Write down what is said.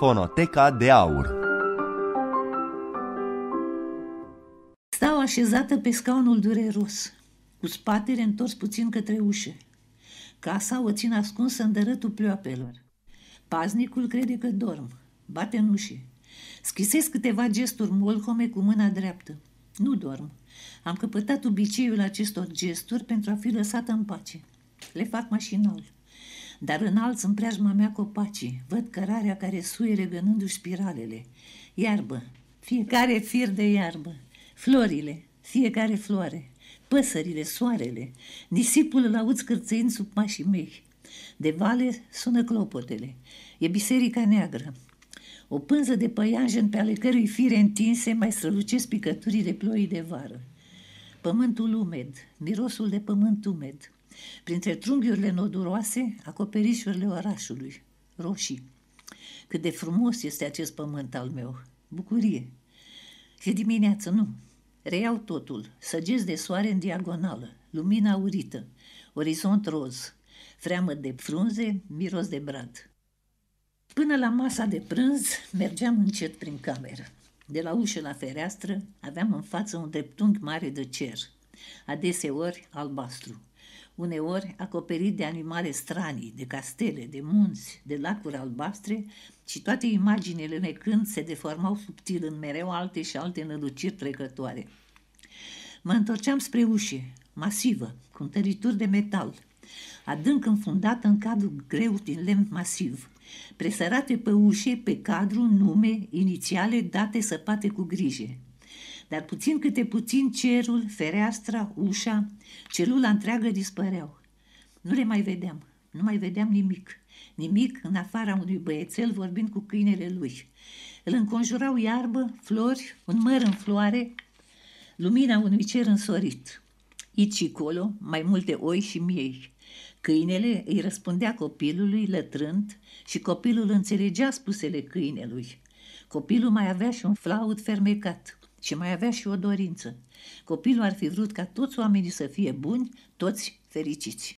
Fonoteca de Aur Stau așezată pe scaunul dureros, cu spatele întors puțin către ușă. Casa o țin ascunsă în dărătul pleoapelor. Paznicul crede că dorm. Bate în ușă. Schisez câteva gesturi molhome cu mâna dreaptă. Nu dorm. Am căpătat obiceiul acestor gesturi pentru a fi lăsată în pace. Le fac mașinal dar înalți în preajma mea copacii, văd cărarea care suie regănându-și spiralele. Iarbă, fiecare fir de iarbă, florile, fiecare floare, păsările, soarele, nisipul îl auzi cârțăind sub mașii mei. De vale sună clopotele, e biserica neagră. O pânză de păianjen pe ale cărui fire întinse mai strălucesc picăturile ploii de vară. Pământul umed, mirosul de pământ umed, Printre trunghiurile noduroase, acoperișurile orașului, roșii. Cât de frumos este acest pământ al meu! Bucurie! E dimineață, nu. Reiau totul, săgeți de soare în diagonală, lumina aurită, orizont roz, freamă de frunze, miros de brad. Până la masa de prânz mergeam încet prin cameră. De la ușă la fereastră aveam în față un dreptunghi mare de cer, adeseori albastru uneori acoperit de animale stranii, de castele, de munți, de lacuri albastre și toate imaginele necând se deformau subtil în mereu alte și alte năluciri trecătoare. Mă întorceam spre ușe, masivă, cu întărituri de metal, adânc înfundată în cadru greu din lemn masiv, presărate pe ușe, pe cadru, nume, inițiale date săpate cu grijă – dar puțin câte puțin cerul, fereastra, ușa, celula întreagă dispăreau. Nu le mai vedeam, nu mai vedeam nimic, nimic în afara unui băiețel vorbind cu câinele lui. Îl înconjurau iarbă, flori, un măr în floare, lumina unui cer însorit. Ici și colo, mai multe oi și miei. Câinele îi răspundea copilului lătrând și copilul înțelegea spusele câinelui. Copilul mai avea și un flaut fermecat – și mai avea și o dorință. Copilul ar fi vrut ca toți oamenii să fie buni, toți fericiți.